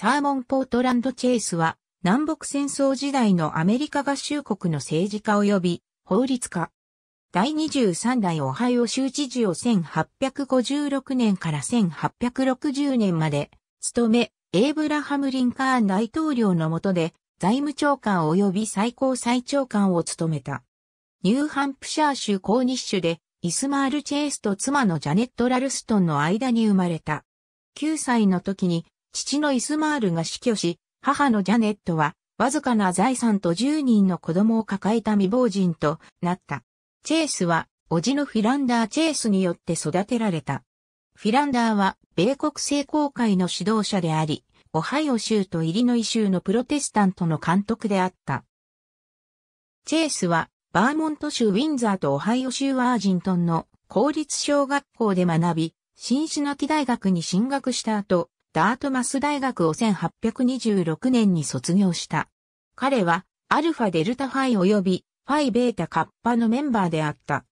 サーモン・ポートランド・チェイスは、南北戦争時代のアメリカ合衆国の政治家及び法律家。第23代オハイオ州知事を1856年から1860年まで務め、エイブラハム・リンカーン大統領の下で財務長官及び最高裁長官を務めた。ニューハンプシャー州コーニッシュでイスマール・チェイスと妻のジャネット・ラルストンの間に生まれた。9歳の時に父のイスマールが死去し、母のジャネットは、わずかな財産と10人の子供を抱えた未亡人となった。チェイスは、叔父のフィランダー・チェイスによって育てられた。フィランダーは、米国聖公会の指導者であり、オハイオ州とイリノイ州のプロテスタントの監督であった。チェイスは、バーモント州ウィンザーとオハイオ州ワージントンの公立小学校で学び、シンシナティ大学に進学した後、ダートマス大学を1826年に卒業した。彼は、アルファデルタファイ及び、ファイベータカッパのメンバーであった。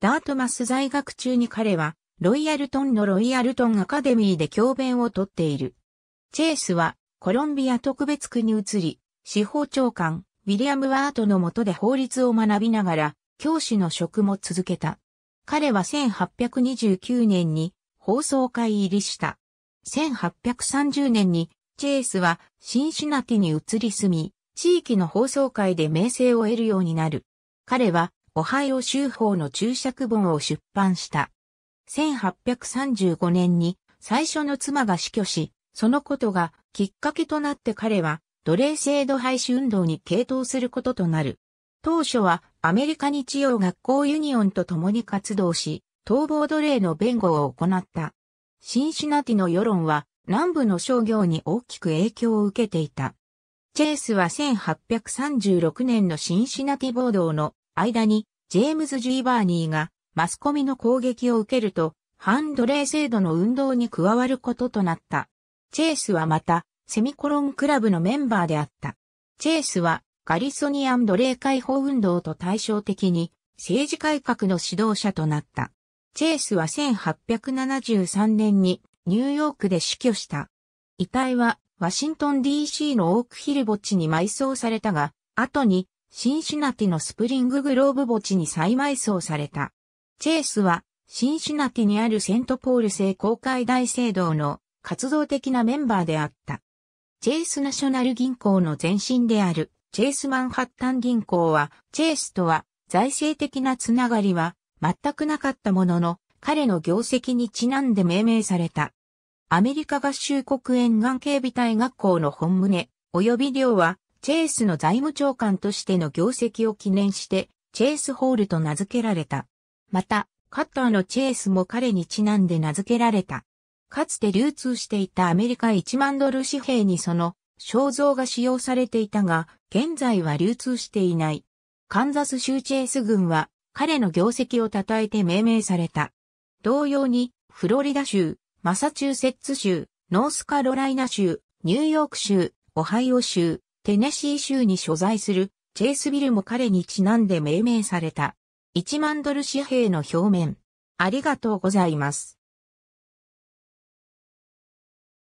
ダートマス在学中に彼は、ロイヤルトンのロイヤルトンアカデミーで教鞭をとっている。チェイスは、コロンビア特別区に移り、司法長官、ウィリアム・ワートの下で法律を学びながら、教師の職も続けた。彼は1829年に放送会入りした。1830年にチェイスはシンシナティに移り住み、地域の放送会で名声を得るようになる。彼は、オハイオ州法の注釈本を出版した。1835年に最初の妻が死去し、そのことがきっかけとなって彼は奴隷制度廃止運動に傾倒することとなる。当初はアメリカ日曜学校ユニオンと共に活動し、逃亡奴隷の弁護を行った。シンシナティの世論は南部の商業に大きく影響を受けていた。チェイスは1836年のシンシナティ暴動の間にジェームズ・ジーバーニーがマスコミの攻撃を受けると反奴隷制度の運動に加わることとなった。チェイスはまたセミコロンクラブのメンバーであった。チェイスはガリソニアン奴隷解放運動と対照的に政治改革の指導者となった。チェースは1873年にニューヨークで死去した。遺体はワシントン DC のオークヒル墓地に埋葬されたが、後にシンシナティのスプリンググローブ墓地に再埋葬された。チェースはシンシナティにあるセントポール聖公会大聖堂の活動的なメンバーであった。チェイスナショナル銀行の前身であるチェースマンハッタン銀行は、チェースとは財政的なつながりは全くなかったものの、彼の業績にちなんで命名された。アメリカ合衆国沿岸警備隊学校の本旨、及び寮は、チェイスの財務長官としての業績を記念して、チェイスホールと名付けられた。また、カッターのチェイスも彼にちなんで名付けられた。かつて流通していたアメリカ1万ドル紙幣にその肖像が使用されていたが、現在は流通していない。カンザス州チェイス軍は彼の業績を称えて命名された。同様に、フロリダ州、マサチューセッツ州、ノースカロライナ州、ニューヨーク州、オハイオ州、テネシー州に所在するチェイスビルも彼にちなんで命名された。1万ドル紙幣の表面。ありがとうございます。